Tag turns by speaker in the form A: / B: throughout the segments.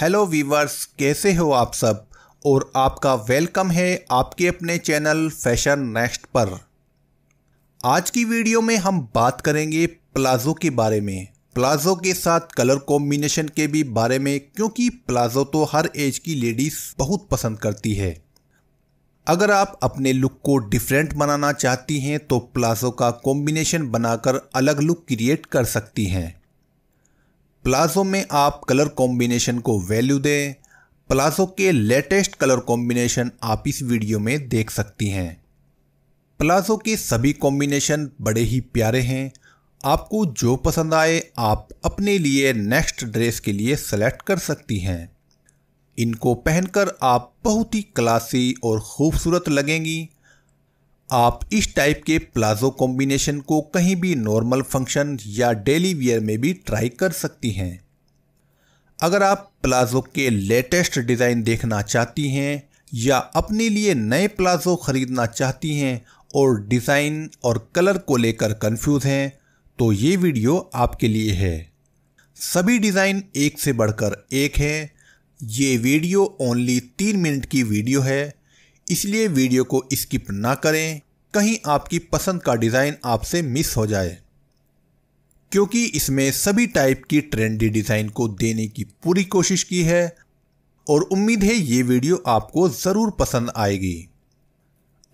A: Hello viewers कैसे हो आप सब और आपका वेलकम है आपके अपने चैनल फैशन नेक्स्ट पर आज की वीडियो में हम बात करेंगे प्लाज़ो के बारे में प्लाज़ो के साथ कलर कॉम्बिनेशन के भी बारे में क्योंकि प्लाज़ो तो हर एज की लेडीज़ बहुत पसंद करती है अगर आप अपने लुक को डिफरेंट बनाना चाहती हैं तो प्लाज़ो का कॉम्बिनेशन बनाकर अलग लुक क्रिएट कर सकती हैं प्लाजो में आप कलर कॉम्बिनेशन को वैल्यू दें प्लाजो के लेटेस्ट कलर कॉम्बिनेशन आप इस वीडियो में देख सकती हैं प्लाजो के सभी कॉम्बिनेशन बड़े ही प्यारे हैं आपको जो पसंद आए आप अपने लिए नेक्स्ट ड्रेस के लिए सेलेक्ट कर सकती हैं इनको पहनकर आप बहुत ही क्लासी और खूबसूरत लगेंगी आप इस टाइप के प्लाजो कॉम्बिनेशन को कहीं भी नॉर्मल फंक्शन या डेली वियर में भी ट्राई कर सकती हैं अगर आप प्लाजो के लेटेस्ट डिज़ाइन देखना चाहती हैं या अपने लिए नए प्लाजो ख़रीदना चाहती हैं और डिज़ाइन और कलर को लेकर कंफ्यूज हैं तो ये वीडियो आपके लिए है सभी डिज़ाइन एक से बढ़कर एक है ये वीडियो ओनली तीन मिनट की वीडियो है इसलिए वीडियो को स्किप ना करें कहीं आपकी पसंद का डिज़ाइन आपसे मिस हो जाए क्योंकि इसमें सभी टाइप की ट्रेंडी डिज़ाइन को देने की पूरी कोशिश की है और उम्मीद है ये वीडियो आपको ज़रूर पसंद आएगी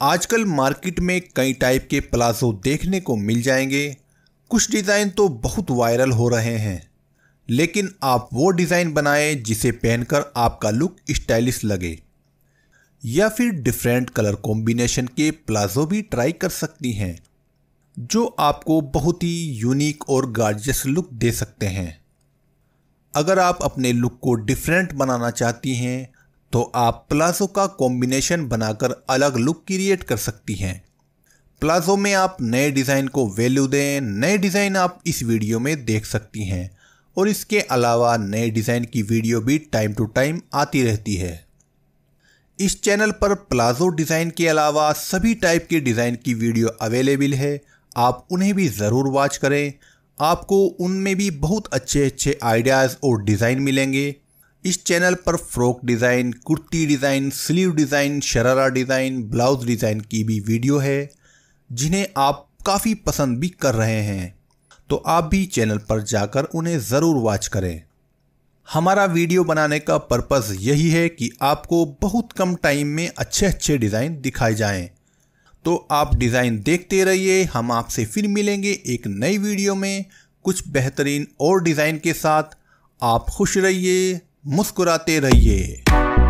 A: आजकल मार्केट में कई टाइप के प्लाजो देखने को मिल जाएंगे कुछ डिज़ाइन तो बहुत वायरल हो रहे हैं लेकिन आप वो डिज़ाइन बनाएं जिसे पहनकर आपका लुक स्टाइलिश लगे या फिर डिफरेंट कलर कॉम्बिनेशन के प्लाजो भी ट्राई कर सकती हैं जो आपको बहुत ही यूनिक और गार्जियस लुक दे सकते हैं अगर आप अपने लुक को डिफरेंट बनाना चाहती हैं तो आप प्लाजो का कॉम्बिनेशन बनाकर अलग लुक क्रिएट कर सकती हैं प्लाजो में आप नए डिज़ाइन को वैल्यू दें नए डिज़ाइन आप इस वीडियो में देख सकती हैं और इसके अलावा नए डिज़ाइन की वीडियो भी टाइम टू टाइम आती रहती है इस चैनल पर प्लाजो डिज़ाइन के अलावा सभी टाइप के डिज़ाइन की वीडियो अवेलेबल है आप उन्हें भी ज़रूर वॉच करें आपको उनमें भी बहुत अच्छे अच्छे आइडियाज़ और डिज़ाइन मिलेंगे इस चैनल पर frock design kurti design sleeve design sharara design blouse design की भी वीडियो है जिन्हें आप काफ़ी पसंद भी कर रहे हैं तो आप भी चैनल पर जाकर उन्हें ज़रूर वॉच करें हमारा वीडियो बनाने का पर्पस यही है कि आपको बहुत कम टाइम में अच्छे अच्छे डिज़ाइन दिखाए जाएं। तो आप डिज़ाइन देखते रहिए हम आपसे फिर मिलेंगे एक नई वीडियो में कुछ बेहतरीन और डिज़ाइन के साथ आप खुश रहिए मुस्कुराते रहिए